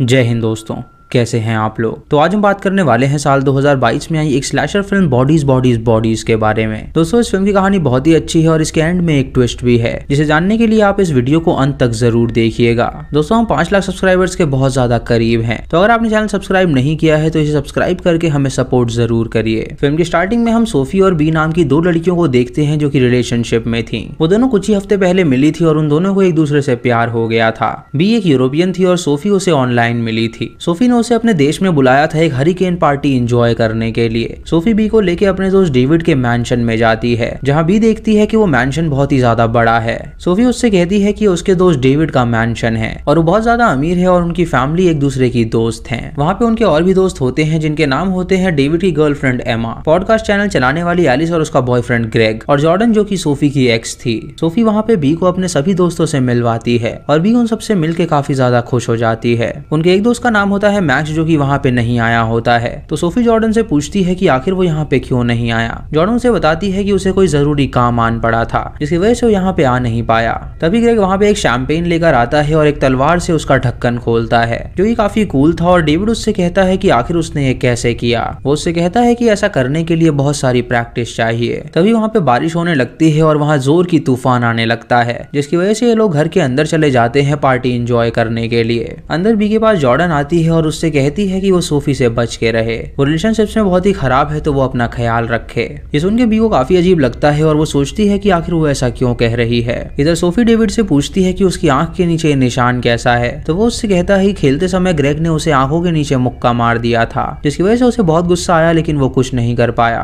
जय हिंद दोस्तों कैसे हैं आप लोग तो आज हम बात करने वाले हैं साल 2022 में आई एक slasher film Bodies Bodies Bodies के बारे में दोस्तों इस फिल्म की कहानी बहुत ही अच्छी है और इसके एंड में एक ट्विस्ट भी है जिसे जानने के लिए आप इस वीडियो को अंत तक जरूर देखिएगा दोस्तों हम पांच लाख सब्सक्राइबर्स के बहुत ज्यादा करीब है तो अगर आपने चैनल सब्सक्राइब नहीं किया है तो इसे सब्सक्राइब करके हमें सपोर्ट जरूर करिए फिल्म की स्टार्टिंग में हम सोफी और बी नाम की दो लड़कियों को देखते हैं जो की रिलेशनशिप में थी वो दोनों कुछ ही हफ्ते पहले मिली थी और उन दोनों को एक दूसरे से प्यार हो गया था बी एक यूरोपियन थी और सोफी उसे ऑनलाइन मिली थी सोफी ने उसे अपने देश में बुलाया था एक हरिकेन पार्टी इंजॉय करने के लिए सोफी बी को लेके अपने दोस्त डेविड के मैंशन में जाती है जहाँ बी देखती है की वो मैंशन बहुत ही ज्यादा बड़ा है सोफी उससे कहती है की उसके दोस्त डेविड का मैंशन है और वो बहुत ज्यादा अमीर है और उनकी फैमिली एक दूसरे की दोस्त है वहाँ पे उनके और भी दोस्त होते हैं जिनके नाम होते हैं डेविड की गर्लफ्रेंड एमा पॉडकास्ट चैनल चलाने वाली एलिस और उसका बॉयफ्रेंड ग्रेग और जॉर्डन जो की सोफी की एक्स थी सोफी वहाँ पे बी को अपने सभी दोस्तों से मिलवाती है और बी उन सबसे मिलके काफी ज्यादा खुश हो जाती है उनके एक दोस्त का नाम होता है मैच जो कि वहाँ पे नहीं आया होता है तो सोफी जॉर्डन से पूछती है कि आखिर वो यहाँ पे क्यों नहीं आया जॉर्डन उसे बताती है कि उसे कोई जरूरी काम आन पड़ा था जिसकी वजह से वो यहाँ पे आ नहीं पाया तभी ग्रेग वहाँ पे एक शैंपेन लेकर आता है और एक तलवार से उसका ढक्कन खोलता है जो की काफी कूल था और डेविड उससे कहता है की आखिर उसने ये कैसे किया वो उससे कहता है की ऐसा करने के लिए बहुत सारी प्रैक्टिस चाहिए तभी वहाँ पे बारिश होने लगती है और वहाँ जोर की तूफान आने लगता है जिसकी वजह से ये लोग घर के अंदर चले जाते हैं पार्टी इंजॉय करने के लिए अंदर बी के पास जॉर्डन आती है और उससे कहती है कि वो सोफी से बच के रहे वो रिलेशनशिप्स में बहुत ही खराब है तो वो अपना ख्याल रखे ये सुन के बी को काफी अजीब लगता है और वो सोचती है कि आखिर वो ऐसा क्यों कह रही है इधर सोफी डेविड से पूछती है कि उसकी आंख के नीचे निशान कैसा है तो वो उससे कहता है खेलते समय ग्रेग ने उसे आंखों के नीचे मुक्का मार दिया था जिसकी वजह से उसे बहुत गुस्सा आया लेकिन वो कुछ नहीं कर पाया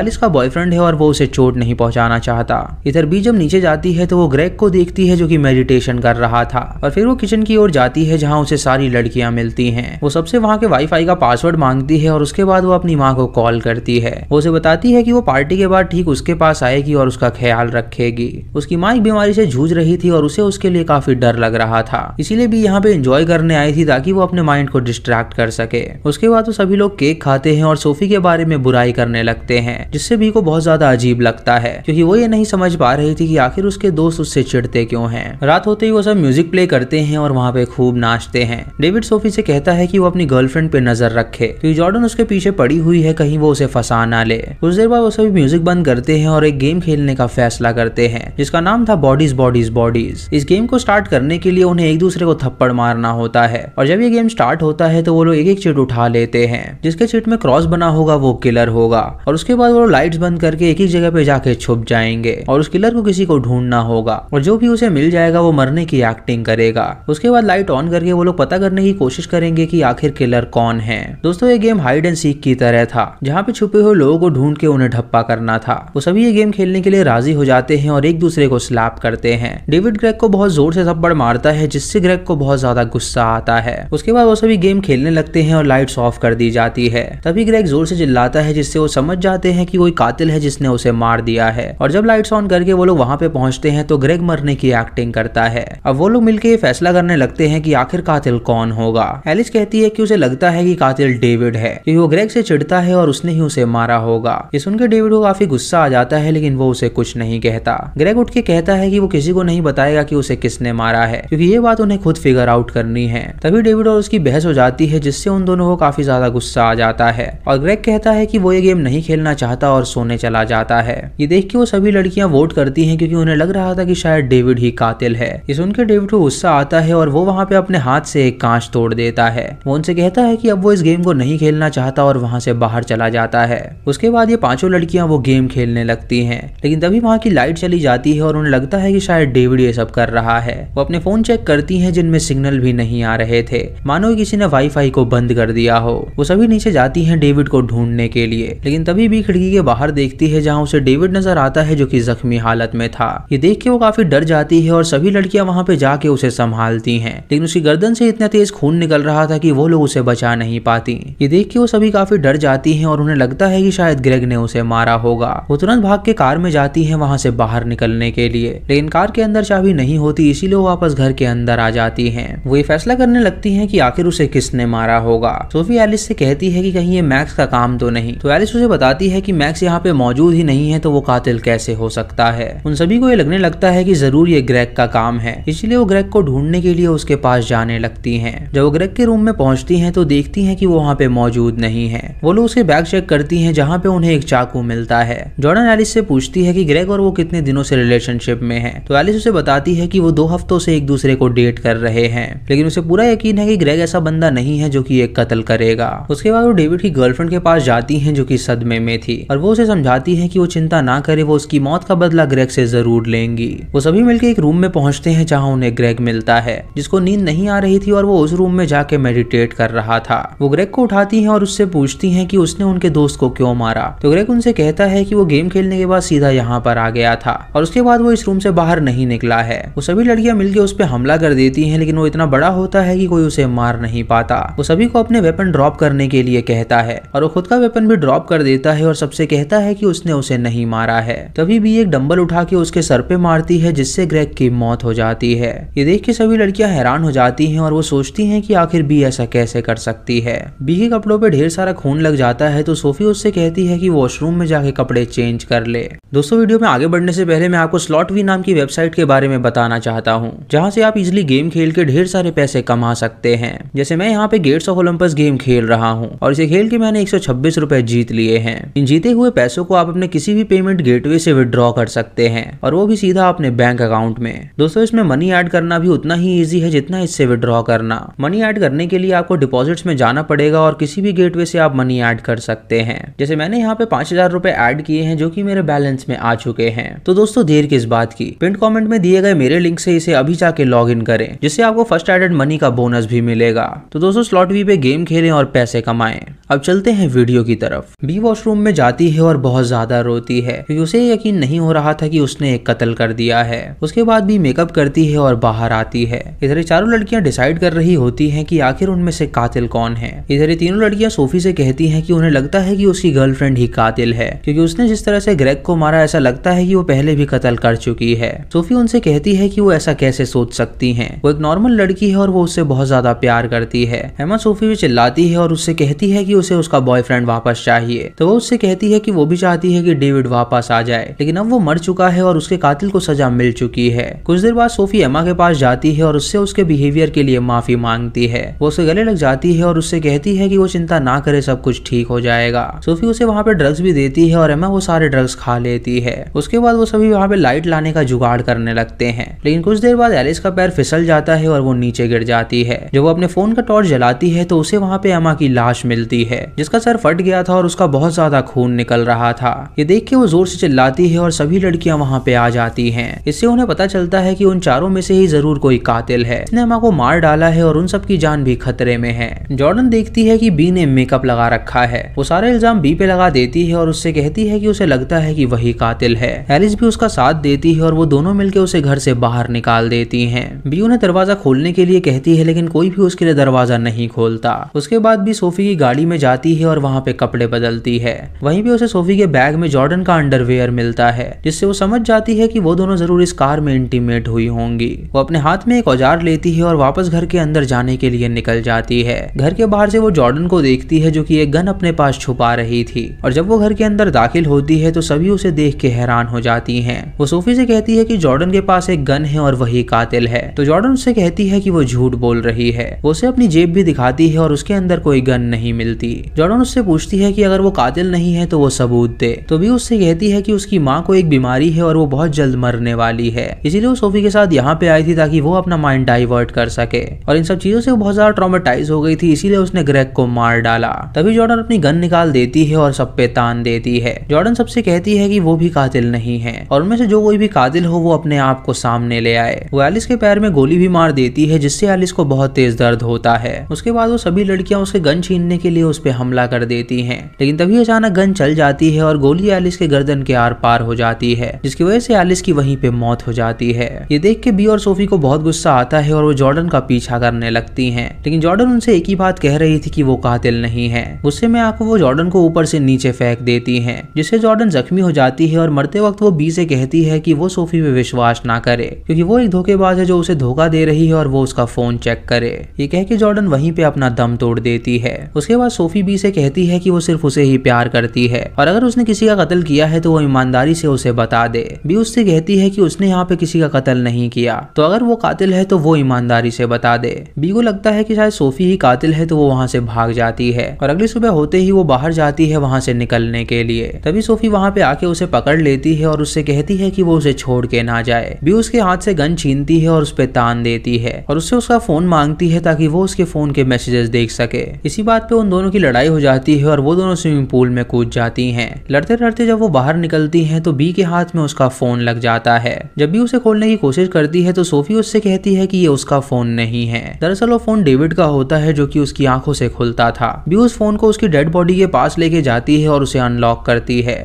एलिस का बॉयफ्रेंड है और वो उसे चोट नहीं पहुंचाना चाहता इधर बी जब नीचे जाती है तो वो ग्रेग को देखती है जो की मेडिटेशन कर रहा था और फिर वो किचन की ओर जाती है जहाँ उसे सारी लड़कियां मिलती है वो सबसे वहाँ के वाईफाई का पासवर्ड मांगती है और उसके बाद वो अपनी माँ को कॉल करती है वो उसे बताती है कि वो पार्टी के बाद ठीक उसके पास आएगी और उसका ख्याल रखेगी उसकी माँ एक बीमारी से जूझ रही थी और उसे उसके लिए काफी डर लग रहा था इसीलिए भी यहाँ पे एंजॉय करने आई थी ताकि वो अपने माइंड को डिस्ट्रैक्ट कर सके उसके बाद वो सभी लोग केक खाते हैं और सोफी के बारे में बुराई करने लगते हैं जिससे भी को बहुत ज्यादा अजीब लगता है क्योंकि वो ये नहीं समझ पा रही थी कि आखिर उसके दोस्त उससे चिढ़ते क्यों हैं रात होते ही वो सब म्यूजिक प्ले करते हैं और वहाँ पे खूब नाचते हैं डेविड सोफी से कहता है कि वो अपनी गर्लफ्रेंड पे नजर रखे क्योंकि जॉर्डन उसके पीछे पड़ी हुई है कहीं वो उसे फंसा ना ले कुछ देर बाद वो सभी म्यूजिक बंद करते हैं और एक गेम खेलने का फैसला करते हैं जिसका नाम था बॉडीज बॉडीज बॉडीज इस गेम को स्टार्ट करने के लिए उन्हें एक दूसरे को थप्पड़ मारना होता है और जब ये गेम स्टार्ट होता है तो वो लोग एक एक चिट उठा लेते हैं जिसके चिट में क्रॉस बना होगा वो किलर होगा और उसके बाद वो लोग लाइट्स बंद करके एक एक जगह पे जाके छुप जाएंगे और उस किलर को किसी को ढूंढना होगा और जो भी उसे मिल जाएगा वो मरने की एक्टिंग करेगा उसके बाद लाइट ऑन करके वो लोग पता करने की कोशिश करेंगे की आखिर किलर कौन है दोस्तों ये गेम हाइड एंड सीख की तरह था जहाँ पे छुपे हुए लोगों को ढूंढ के उन्हें ढप्पा करना था वो सभी ये गेम खेलने के लिए राजी हो जाते हैं और एक दूसरे को स्लैप करते हैं डेविड ग्रेक को बहुत जोर से थप्पड़ मारता है जिससे ग्रेक को बहुत ज्यादा गुस्सा आता है उसके बाद वो सभी गेम खेलने लगते हैं और लाइट्स ऑफ कर दी जाती है तभी ग्रेक जोर से चिल्लाता है जिससे वो समझ जाते हैं कि कोई कातिल है जिसने उसे मार दिया है और जब लाइट्स ऑन करके वो लोग वहाँ पे पहुंचते हैं तो ग्रेग मरने की एक्टिंग करता है अब वो लोग मिलकर ये फैसला करने लगते हैं कि आखिर कातिल कौन होगा एलिस कहती है है कि उसे लगता है कि कातिल डेविड है क्योंकि वो ग्रेग से चिढ़ता है और उसने ही उसे मारा होगा ये सुनकर डेविड को काफी गुस्सा आ जाता है लेकिन वो उसे कुछ नहीं कहता ग्रेग उठ के कहता है कि वो किसी को नहीं बताएगा कि उसे किसने मारा है क्योंकि ये बात उन्हें खुद फिगर आउट करनी है तभी डेविड और उसकी बहस हो जाती है जिससे उन दोनों को काफी ज्यादा गुस्सा आ जाता है और ग्रेग कहता है कि वो ये गेम नहीं खेलना चाहता और सोने चला जाता है ये देख के वो सभी लड़कियां वोट करती हैं क्योंकि उन्हें लग रहा था कि शायद डेविड ही कातिल है ये सुनकर डेविड को गुस्सा आता है और वो वहाँ पे अपने हाथ से एक कांच तोड़ देता है वो वो उनसे कहता है कि अब वो इस गेम को नहीं खेलना चाहता और वहाँ से बाहर चला जाता है उसके बाद ये पांचों लड़कियां वो गेम खेलने लगती हैं लेकिन तभी वहाँ की लाइट चली जाती है और उन्हें लगता है कि शायद डेविड ये सब कर रहा है वो अपने फोन चेक करती है जिनमें सिग्नल भी नहीं आ रहे थे मानो किसी ने वाई को बंद कर दिया हो वो सभी नीचे जाती है डेविड को ढूंढने के लिए लेकिन तभी भी खिड़की के बाहर देखती है जहाँ उसे डेविड नजर आता है जो की जख्मी हालत में था ये देख के वो काफी डर जाती है और सभी लड़कियां वहाँ पे जाके उसे संभालती है लेकिन उसकी गर्दन से इतना तेज खून निकल रहा था की वो वो लोग उसे बचा नहीं पाती ये देख के वो सभी काफी डर जाती है और उन्हें लगता है की शायद ग्रेग ने उसे मारा होगा वो तुरंत भाग के कार में जाती है वहां से बाहर निकलने के लिए लेकिन कार के अंदर चाबी नहीं होती इसीलिए वो वापस घर के अंदर आ जाती है वो ये फैसला करने लगती है की आखिर उसे किसने मारा होगा सोफी एलिस से कहती है की कहीं ये मैक्स का काम तो नहीं तो एलिस उसे बताती है की मैक्स यहाँ पे मौजूद ही नहीं है तो वो कातिल कैसे हो सकता है उन सभी को ये लगने लगता है की जरूर ये ग्रेग का काम है इसलिए वो ग्रेग को ढूंढने के लिए उसके पास जाने लगती है जब वो ग्रेग के रूम में पहुंचती हैं तो देखती हैं कि वो वहाँ पे मौजूद नहीं है वो लोग उसके बैग चेक करती हैं जहाँ पे उन्हें एक चाकू मिलता है जॉर्डन एलिस से पूछती है कि ग्रेग और वो कितने दिनों से रिलेशनशिप में है तो एलिस उसे बताती है कि वो दो हफ्तों से एक दूसरे को डेट कर रहे हैं लेकिन उसे पूरा यकीन है कि ग्रेग ऐसा बंदा नहीं है जो की एक कत्ल करेगा उसके बाद वो डेविड की गर्लफ्रेंड के पास जाती है जो की सदमे में थी और वो उसे समझाती है की वो चिंता ना करे वो उसकी मौत का बदला ग्रेग से जरूर लेंगी वो सभी मिलकर एक रूम में पहुंचते हैं जहाँ उन्हें ग्रेग मिलता है जिसको नींद नहीं आ रही थी और वो उस रूम में जाके मेडिटेट डिक्टेट कर रहा था वो ग्रेक को उठाती है और उससे पूछती है की उसने उनके दोस्त को क्यों मारा तो ग्रेक उनसे कहता है की वो गेम खेलने के बाद सीधा यहाँ पर आ गया था और उसके बाद वो इस रूम से बाहर नहीं निकला है वो सभी लड़कियां मिलकर उस पर हमला कर देती है लेकिन वो इतना बड़ा होता है की कोई उसे मार नहीं पाता वो सभी को अपने वेपन ड्रॉप करने के लिए कहता है और वो खुद का वेपन भी ड्रॉप कर देता है और सबसे कहता है कि उसने उसे नहीं मारा है तभी भी एक डंबल उठा के उसके सर पे मारती है जिससे ग्रेक की मौत हो जाती है ये देख के सभी लड़कियां हैरान हो जाती हैं और वो सोचती हैं कि आखिर बी ऐसा ऐसा कैसे कर सकती है बी के कपड़ों पे ढेर सारा खून लग जाता है तो सोफी उससे कहती है कि वॉशरूम में जाके कपड़े चेंज कर ले दोस्तों वीडियो में आगे बढ़ने से पहले मैं आपको स्लॉट वी नाम की वेबसाइट के बारे में बताना चाहता हूँ जहाँ से आप इजिली गेम खेल के ढेर सारे पैसे कमा सकते हैं जैसे मैं यहाँ पे गेट्स ऑफ ओलम्पस गेम खेल रहा हूँ और इसे खेल के मैंने एक सौ जीत लिए हैं इन जीते हुए पैसों को आप अपने किसी भी पेमेंट गेटवे से विद्रॉ कर सकते हैं और वो भी सीधा अपने बैंक अकाउंट में दोस्तों इसमें मनी ऐड करना भी उतना ही इजी है जितना इससे विड्रॉ करना मनी ऐड करने के लिए आपको डिपॉजिट्स में जाना पड़ेगा और किसी भी गेटवे से आप मनी ऐड कर सकते हैं जैसे मैंने यहाँ पे पांच हजार रूपए ऐड किए हैं जो कि मेरे बैलेंस में आ चुके हैं तो दोस्तों देर किस बात की पिंट कॉमेंट में दिए गए मेरे लिंक से इसे अभी जाके लॉग इन करें जिससे आपको फर्स्ट एडेड मनी का बोनस भी मिलेगा तो दोस्तों स्लॉट वी पे गेम खेलें और पैसे कमाएं अब चलते हैं वीडियो की तरफ बी वॉशरूम में जाती है और बहुत ज्यादा रोती है क्योंकि उसे यकीन नहीं हो रहा था कि उसने एक कत्ल कर दिया है उसके बाद भी मेकअप करती है और बाहर आती है इधर चारों लड़कियां डिसाइड कर रही होती हैं कि आखिर उन्हें उनमें से कातिल कौन है इधर ये तीनों लड़कियां सोफी से कहती हैं कि उन्हें लगता है कि उसकी गर्लफ्रेंड ही कातिल है क्योंकि उसने जिस तरह से ग्रेग को मारा ऐसा लगता है कि वो पहले भी कत्ल कर चुकी है सोफी उनसे कहती है कि वो ऐसा कैसे सोच सकती है वो एक नॉर्मल लड़की है और वो उससे बहुत ज्यादा प्यार करती है हेमा सोफी भी चिल्लाती है और उससे कहती है कि उसे उसका बॉयफ्रेंड वापस चाहिए तो वो उससे कहती है कि वो भी चाहती है कि डेविड वापस आ जाए लेकिन अब वो मर चुका है और उसके कातिल को सजा मिल चुकी है कुछ देर बाद सोफी एमा के पास जाती है और उससे उसके बिहेवियर के लिए माफी मांगती है वो उसे गले लग जाती है और उससे कहती है कि वो चिंता ना करे सब कुछ ठीक हो जाएगा सोफी उसे वहाँ पे ड्रग्स भी देती है और एमा वो सारे ड्रग्स खा लेती है उसके बाद वो सभी वहाँ पे लाइट लाने का जुगाड़ करने लगते हैं लेकिन कुछ देर बाद एलिस का पैर फिसल जाता है और वो नीचे गिर जाती है जब वो अपने फोन का टॉर्च जलाती है तो उसे वहाँ पे एमा की लाश मिलती है जिसका सर फट गया था और उसका बहुत ज्यादा खून निकल रहा था ये देख के वो जोर से चिल्लाती है और सभी लड़कियां वहाँ पे आ जाती है इससे उन्हें पता चलता है की उन चारों में से ही जरूर कोई कातिल है इसने को मार डाला है और उन सबकी जान भी खतरे खतरे में है जॉर्डन देखती है की बी ने मेकअप लगा रखा है वो सारे इल्जाम बी पे लगा देती है और उससे कहती है की उसे लगता है की वही कातिल है एलिस भी उसका साथ देती है और वो दोनों मिलकर उसे घर से बाहर निकाल देती है बी उन्हें दरवाजा खोलने के लिए कहती है लेकिन कोई भी उसके लिए दरवाजा नहीं खोलता उसके बाद भी सोफी की गाड़ी में जाती है और वहाँ पे कपड़े बदलती है वहीं भी उसे सोफी के बैग में जॉर्डन का अंडरवेयर मिलता है जिससे वो समझ जाती है कि वो दोनों जरूर इस कार में इंटीमेट हुई होंगी वो अपने हाथ में एक औजार लेती है और वापस घर के अंदर जाने के लिए निकल जाती जाती है घर के बाहर से वो जॉर्डन को देखती है जो कि एक गन अपने पास छुपा रही थी और जब वो घर के अंदर दाखिल होती है तो सभी उसे देख के हैरान हो जाती है वो सोफी से कहती है की जॉर्डन के पास एक गन है और वही कातिल है तो जॉर्डन उससे कहती है की वो झूठ बोल रही है वो उसे अपनी जेब भी दिखाती है और उसके अंदर कोई गन नहीं मिलती जॉर्डन उससे पूछती है की अगर वो कातिल नहीं है तो वो सबूत दे तो भी उससे कहती है की उसकी माँ को एक बीमारी है और वो बहुत जल्द मरने वाली है इसीलिए वो सोफी के साथ यहाँ पे आई थी ताकि वो अपना माइंड डाइवर्ट कर सके और इन सब चीजों से वो बहुत ज्यादा ट्रामेटाइज हो गई थी इसीलिए उसने ग्रेग को मार डाला तभी जॉर्डन अपनी गन निकाल देती है और सब पे तान देती है जॉर्डन सबसे कहती है कि वो भी कातिल नहीं है और उनमें से जो कोई भी कातिल हो वो अपने आप को सामने ले आए वो एलिस के पैर में गोली भी मार देती है जिससे एलिस को बहुत तेज दर्द होता है उसके बाद वो सभी लड़कियां उसके गन छीनने के लिए उस पर हमला कर देती है लेकिन तभी अचानक गन चल जाती है और गोली एलिस के गर्दन के आर पार हो जाती है जिसकी वजह से एलिस की वहीं पे मौत हो जाती है ये देख के बी और सोफी को बहुत गुस्सा आता है और वो जॉर्डन का पीछा करने लगती है लेकिन जॉर्डन उनसे एक ही बात कह रही थी कि वो कातिल नहीं है गुस्से में आकर वो जॉर्डन को ऊपर से नीचे फेंक देती है जिससे जॉर्डन जख्मी हो जाती है और मरते वक्त वो बी से कहती है कि वो सोफी में विश्वास ना करे क्योंकि वो एक धोखेबाज है जो उसे धोखा दे रही है और वो उसका फोन चेक करे ये कह के जॉर्डन वहीं पे अपना दम तोड़ देती है उसके बाद सोफी बी से कहती है कि वो सिर्फ उसे ही प्यार करती है और अगर उसने किसी का कत्ल किया है तो वो ईमानदारी से उसे बता दे बी उससे कहती है कि उसने यहाँ पे किसी का कत्ल नहीं किया तो अगर वो कातिल है तो वो ईमानदारी से बता दे बी को लगता है कि शायद सोफी ही कातिल है तो वो वहाँ से भाग जाती है और अगली सुबह होते ही वो बाहर जाती है वहाँ से निकलने के लिए तभी सोफी वहाँ पे आके उसे पकड़ लेती है और उससे कहती है की वो उसे छोड़ के ना जाए भी उसके हाथ से गन छीनती है और उस पर तान देती है और उससे उसका फोन मांगती है ताकि वो उसके फोन के मैसेजेस देख सके इसी बात पे उन दोनों की लड़ाई हो जाती है और वो दोनों स्विमिंग पूल में कूद जाती है लड़ते लड़ते जब वो बाहर निकलती है तो बी के हाथ में उसका फोन लग जाता है जब भी उसे खोलने की कोशिश करती है तो सोफी उससे कहती है की ये उसका फोन नहीं है दरअसल वो फोन डेविड का का होता है जो कि उसकी आंखों से खुलता था उस फोन को उसकी डेड बॉडी के पास लेके जाती है और उसे अनलॉक करती है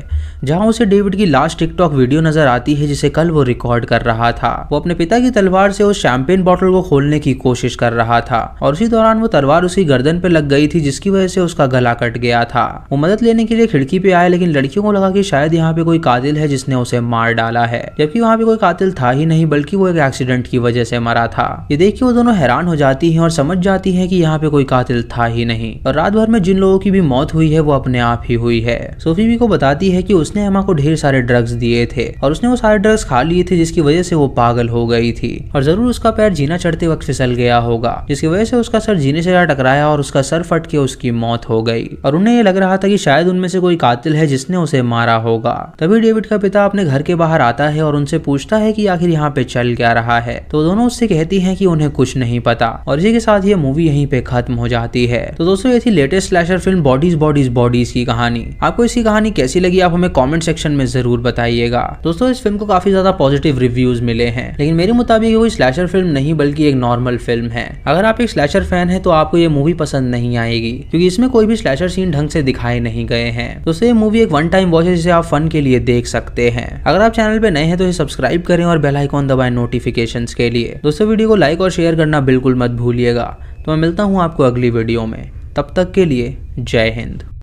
जहां उसे डेविड की लास्ट टिकटॉक वीडियो नजर आती है जिसे कल वो रिकॉर्ड कर रहा था वो अपने पिता की तलवार से उस शैंपेन बॉटल को खोलने की कोशिश कर रहा था और उसी दौरान वो तलवार उसकी गर्दन पे लग गई थी जिसकी वजह से उसका गला कट गया था वो मदद लेने के लिए खिड़की पे आया लेकिन लड़कियों को लगा कि शायद यहाँ पे कोई कातिल है जिसने उसे मार डाला है जबकि वहाँ पे कोई कातिल था ही नहीं बल्कि वो एक एक्सीडेंट की वजह से मरा था ये देख के वो दोनों हैरान हो जाती है और समझ जाती बताती है कि यहाँ पे कोई कातिल था ही नहीं और रात भर में जिन लोगों की भी मौत हुई है वो अपने आप ही हुई है सोफी भी को बताती है कि उसने हेमा को ढेर सारे ड्रग्स दिए थे और उसने वो सारे ड्रग्स खा लिए थे जिसकी वजह से वो पागल हो गई थी और जरूर उसका पैर जीना चढ़ते वक्त फिसल गया होगा जिसकी वजह से उसका सर जीने से टकराया और उसका सर फट के उसकी मौत हो गई और उन्हें ये लग रहा था कि शायद उनमें से कोई कातिल है जिसने उसे मारा होगा तभी डेविड का पिता अपने घर के बाहर आता है और उनसे पूछता है कि आखिर यहाँ पे चल क्या रहा है तो दोनों उससे कहती है कि उन्हें कुछ नहीं पता और इसी के साथ ये मूवी मूवी यहीं पे खत्म हो जाती है तो दोस्तों ये थी latest slasher film Bodies Bodies Bodies की कहानी आपको इसकी कहानी कैसी लगी आप हमें कॉमेंट सेक्शन में जरूर बताइएगा दोस्तों इस फिल्म को काफी ज्यादा पॉजिटिव रिव्यूज मिले हैं लेकिन मेरे मुताबिक वो स्लैशर फिल्म नहीं बल्कि एक नॉर्मल फिल्म है अगर आप एक स्लैशर फैन है तो आपको ये मूवी पसंद नहीं आएगी क्योंकि इसमें कोई भी स्लैशर सीन ढंग से दिखाए नहीं गए हैं दोस्तों ये मूवी एक वन टाइम वॉच है जिसे आप फन के लिए देख सकते हैं अगर आप चैनल पे नए हैं तो इसे सब्सक्राइब करें और बेलाइकॉन दबाए नोटिफिकेशन के लिए दोस्तों वीडियो को लाइक और शेयर करना बिल्कुल मत भूलिएगा तो मैं मिलता हूँ आपको अगली वीडियो में तब तक के लिए जय हिंद